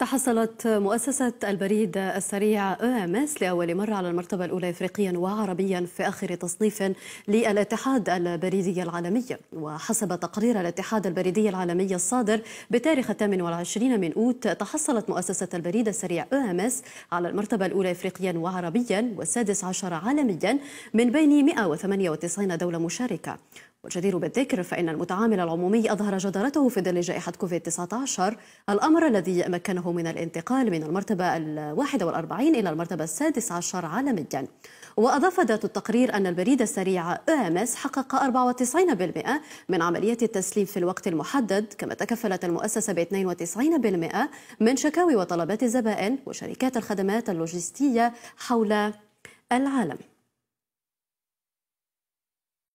تحصلت مؤسسة البريد السريع أمس لأول مرة على المرتبة الأولى إفريقيا وعربيا في آخر تصنيف للاتحاد البريدي العالمي وحسب تقرير الاتحاد البريدي العالمي الصادر بتاريخ 28 من أوت تحصلت مؤسسة البريد السريع أمس على المرتبة الأولى إفريقيا وعربيا والسادس عشر عالميا من بين 198 دولة مشاركة والجدير بالذكر فإن المتعامل العمومي أظهر جدارته في ظل جائحة كوفيد-19 الأمر الذي مكنه من الانتقال من المرتبة الواحدة والأربعين إلى المرتبة السادس عشر عالميا وأضاف ذات التقرير أن البريد السريع أمس حقق 94% من عمليات التسليم في الوقت المحدد كما تكفلت المؤسسة ب 92% من شكاوي وطلبات الزبائن وشركات الخدمات اللوجستية حول العالم